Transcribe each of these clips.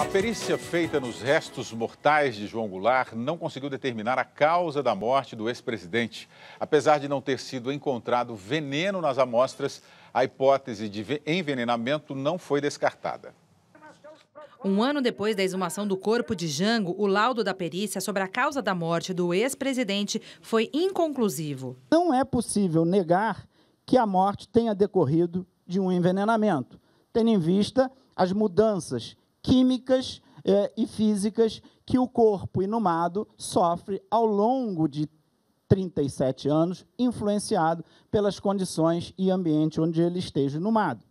A perícia feita nos restos mortais de João Goulart não conseguiu determinar a causa da morte do ex-presidente. Apesar de não ter sido encontrado veneno nas amostras, a hipótese de envenenamento não foi descartada. Um ano depois da exumação do corpo de Jango, o laudo da perícia sobre a causa da morte do ex-presidente foi inconclusivo. Não é possível negar que a morte tenha decorrido de um envenenamento, tendo em vista as mudanças químicas eh, e físicas que o corpo inumado sofre ao longo de 37 anos, influenciado pelas condições e ambiente onde ele esteja inumado.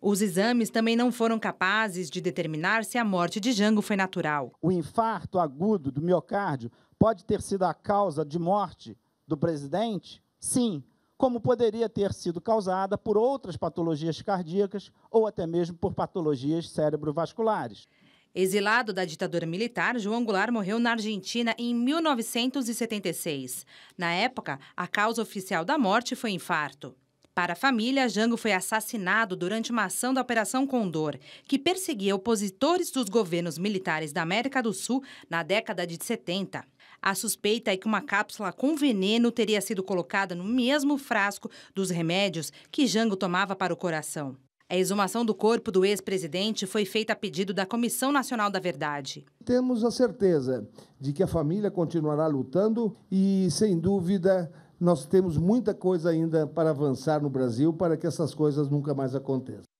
Os exames também não foram capazes de determinar se a morte de Jango foi natural. O infarto agudo do miocárdio pode ter sido a causa de morte do presidente? Sim, como poderia ter sido causada por outras patologias cardíacas ou até mesmo por patologias cerebrovasculares. Exilado da ditadura militar, João Goulart morreu na Argentina em 1976. Na época, a causa oficial da morte foi infarto. Para a família, Jango foi assassinado durante uma ação da Operação Condor, que perseguia opositores dos governos militares da América do Sul na década de 70. A suspeita é que uma cápsula com veneno teria sido colocada no mesmo frasco dos remédios que Jango tomava para o coração. A exumação do corpo do ex-presidente foi feita a pedido da Comissão Nacional da Verdade. Temos a certeza de que a família continuará lutando e, sem dúvida, nós temos muita coisa ainda para avançar no Brasil para que essas coisas nunca mais aconteçam.